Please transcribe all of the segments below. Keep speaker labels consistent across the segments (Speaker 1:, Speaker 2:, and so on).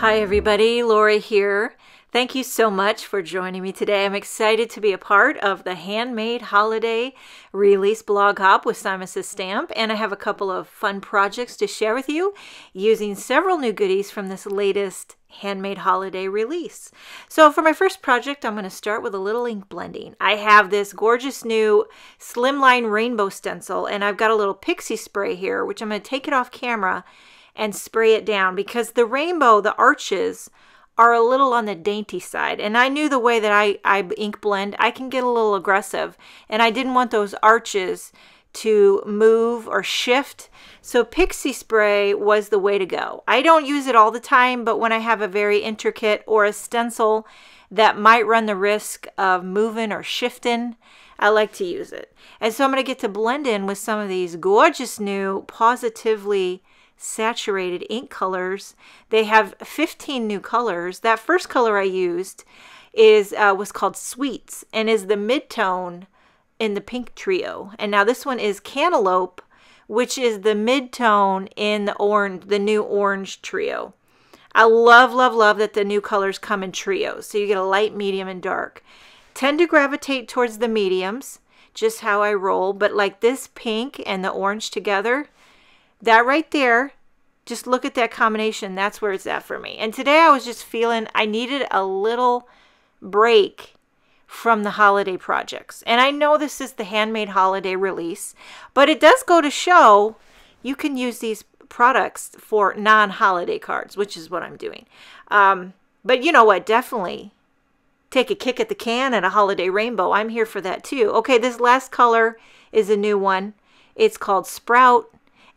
Speaker 1: Hi, everybody. Lori here. Thank you so much for joining me today. I'm excited to be a part of the Handmade Holiday Release Blog Hop with Simon's Stamp, and I have a couple of fun projects to share with you using several new goodies from this latest handmade holiday release. So for my first project, I'm going to start with a little ink blending. I have this gorgeous new slimline rainbow stencil, and I've got a little pixie spray here, which I'm going to take it off camera and spray it down because the rainbow, the arches, are a little on the dainty side. And I knew the way that I, I ink blend, I can get a little aggressive. And I didn't want those arches to move or shift. So pixie spray was the way to go. I don't use it all the time, but when I have a very intricate or a stencil that might run the risk of moving or shifting, I like to use it. And so I'm going to get to blend in with some of these gorgeous new Positively saturated ink colors. They have 15 new colors. That first color I used is uh, was called Sweets and is the midtone in the pink trio. And now this one is Cantaloupe, which is the midtone in the orange, the new orange trio. I love, love, love that the new colors come in trios. So you get a light, medium, and dark. Tend to gravitate towards the mediums, just how I roll. But like this pink and the orange together, that right there, just look at that combination. That's where it's at for me. And today I was just feeling I needed a little break from the holiday projects. And I know this is the handmade holiday release, but it does go to show you can use these products for non-holiday cards, which is what I'm doing. Um, but you know what? Definitely take a kick at the can and a holiday rainbow. I'm here for that too. Okay, this last color is a new one. It's called Sprout.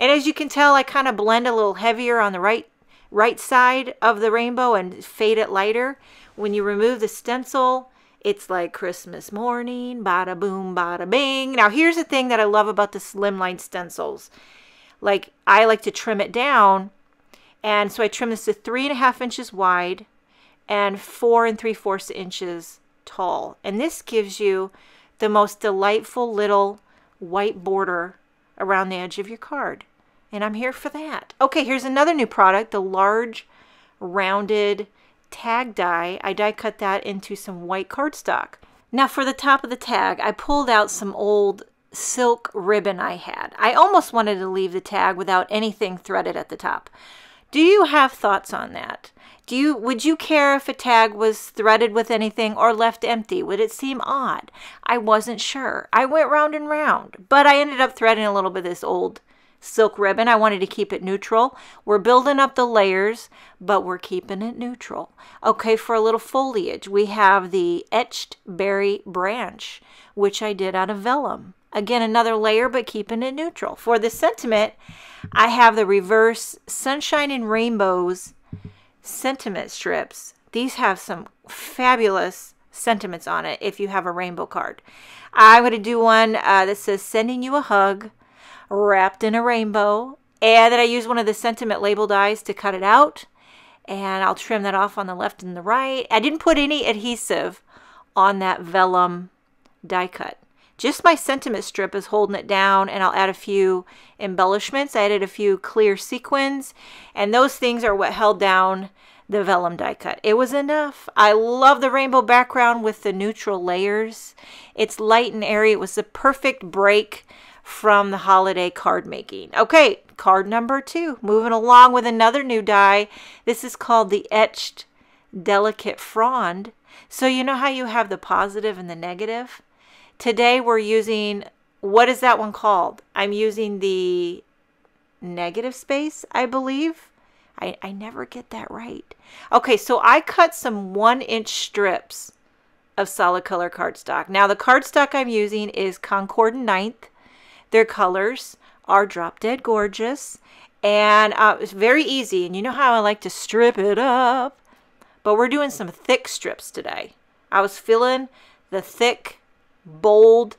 Speaker 1: And as you can tell, I kind of blend a little heavier on the right, right side of the rainbow and fade it lighter. When you remove the stencil, it's like Christmas morning, bada boom, bada bing. Now here's the thing that I love about the slimline stencils. Like I like to trim it down. And so I trim this to three and a half inches wide and four and three fourths inches tall. And this gives you the most delightful little white border around the edge of your card and I'm here for that. Okay, here's another new product, the large rounded tag die. I die cut that into some white cardstock. Now for the top of the tag, I pulled out some old silk ribbon I had. I almost wanted to leave the tag without anything threaded at the top. Do you have thoughts on that? Do you would you care if a tag was threaded with anything or left empty? Would it seem odd? I wasn't sure. I went round and round, but I ended up threading a little bit of this old silk ribbon. I wanted to keep it neutral. We're building up the layers, but we're keeping it neutral. Okay, for a little foliage, we have the etched berry branch, which I did out of vellum. Again, another layer, but keeping it neutral. For the sentiment, I have the reverse sunshine and rainbows sentiment strips. These have some fabulous sentiments on it if you have a rainbow card. I'm going to do one uh, that says sending you a hug wrapped in a rainbow. And then I use one of the sentiment label dies to cut it out. And I'll trim that off on the left and the right. I didn't put any adhesive on that vellum die cut. Just my sentiment strip is holding it down and I'll add a few embellishments. I added a few clear sequins and those things are what held down the vellum die cut. It was enough. I love the rainbow background with the neutral layers. It's light and airy. It was the perfect break from the holiday card making. Okay, card number two, moving along with another new die. This is called the Etched Delicate Frond. So you know how you have the positive and the negative? Today we're using, what is that one called? I'm using the negative space, I believe. I, I never get that right. Okay, so I cut some one inch strips of solid color cardstock. Now the cardstock I'm using is Concord 9th their colors are drop dead gorgeous and uh, it's very easy. And you know how I like to strip it up, but we're doing some thick strips today. I was feeling the thick, bold,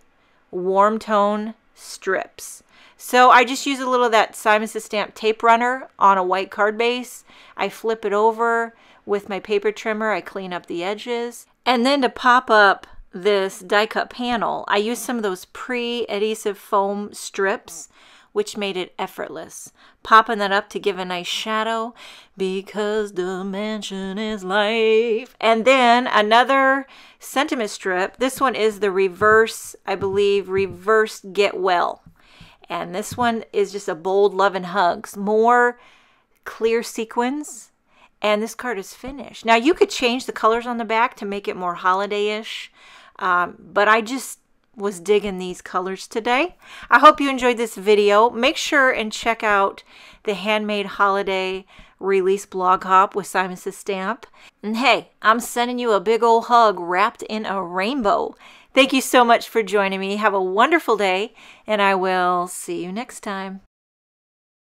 Speaker 1: warm tone strips. So I just use a little of that Simon Says Stamp tape runner on a white card base. I flip it over with my paper trimmer. I clean up the edges. And then to pop up this die cut panel, I used some of those pre-adhesive foam strips, which made it effortless. Popping that up to give a nice shadow because dimension is life. And then another sentiment strip. This one is the reverse, I believe, reverse get well. And this one is just a bold love and hugs. More clear sequins and this card is finished. Now you could change the colors on the back to make it more holiday-ish, um, but I just was digging these colors today. I hope you enjoyed this video. Make sure and check out the Handmade Holiday Release Blog Hop with Simon Says Stamp. And hey, I'm sending you a big old hug wrapped in a rainbow. Thank you so much for joining me. Have a wonderful day, and I will see you next time.